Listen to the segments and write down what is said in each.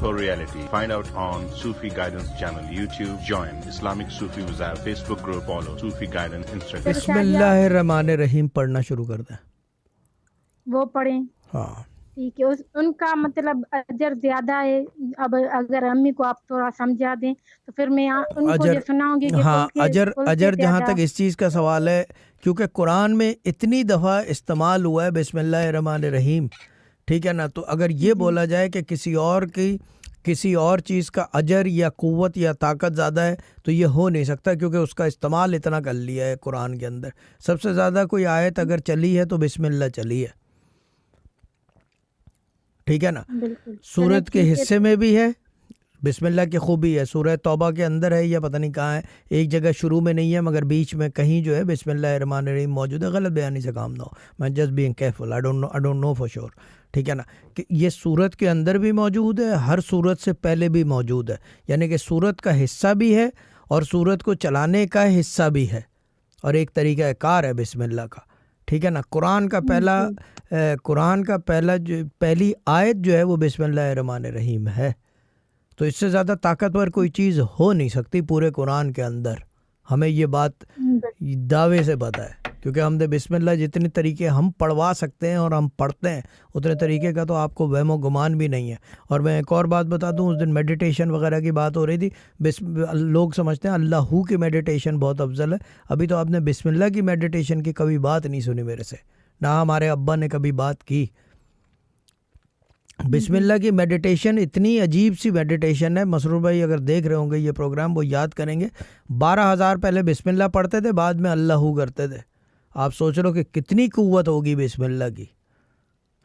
for reality. Find out on Sufi Guidance channel YouTube. Join Islamic Sufi Bazaar Facebook group. Follow Sufi Guidance Instagram. ar-Rahim. पढ़ना शुरू कर दें वो पढ़ें हाँ ठीक है उस उनका मतलब अजर ज्यादा है अब अगर अम्मी को आप थोड़ा समझा दें तो फिर मैं उनको अजर, ये सुनाऊंगी हाँ अजर अजर जहाँ तक इस चीज़ का सवाल है क्योंकि कुरान में इतनी दफ़ा इस्तेमाल हुआ है बिसमिल्लर रहीम ठीक है ना तो अगर ये हम्म। बोला जाए कि किसी और की किसी और चीज़ का अजर या क़ुत या ताकत ज़्यादा है तो ये हो नहीं सकता क्योंकि उसका इस्तेमाल इतना कर लिया है कुरान के अंदर सबसे ज़्यादा कोई आयत हम्म। अगर चली है तो बिस्मिल्लाह चली है ठीक है ना सूरत के हिस्से में भी है बिस्मिल्लाह की खूबी है सूरह तौबा के अंदर है या पता नहीं कहाँ है एक जगह शुरू में नहीं है मगर बीच में कहीं जो है बिसमान रहीम मौजूद है गलत बयानी से काम ना हो मैं just being careful I don't know I don't know for sure ठीक है ना कि ये सूरत के अंदर भी मौजूद है हर सूरत से पहले भी मौजूद है यानी कि सूरत का हिस्सा भी है और सूरत को चलाने का हिस्सा भी है और एक तरीका कार है बिसमिल्ला का ठीक है ना कुरान का पहला कुरान का पहला जो पहली आयत जो है वो बिसमान रहीम है तो इससे ज़्यादा ताकतवर कोई चीज़ हो नहीं सकती पूरे कुरान के अंदर हमें ये बात दावे से पता है क्योंकि हमने बिस्मिल्लाह जितने तरीके हम पढ़वा सकते हैं और हम पढ़ते हैं उतने तरीके का तो आपको वहमो गुमान भी नहीं है और मैं एक और बात बता दूं उस दिन मेडिटेशन वगैरह की बात हो रही थी लोग समझते हैं अल्लाह की मेडिटेशन बहुत अफजल है अभी तो आपने बिस्मिल्लाह की मेडिटेशन की कभी बात नहीं सुनी मेरे से ना हमारे अब्बा ने कभी बात की बिस्मिल्लाह की मेडिटेशन इतनी अजीब सी मेडिटेशन है मसरूर भाई अगर देख रहे होंगे ये प्रोग्राम वो याद करेंगे बारह हज़ार पहले बिस्मिल्लाह पढ़ते थे बाद में अल्लाह करते थे आप सोच हो कि कितनी कुवत होगी बिस्मिल्लाह की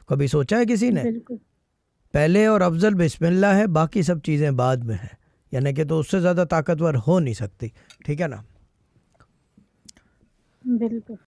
कभी सोचा है किसी ने पहले और अफजल बिस्मिल्लाह है बाकी सब चीज़ें बाद में हैं यानी कि तो उससे ज़्यादा ताकतवर हो नहीं सकती ठीक है ना बिल्कुल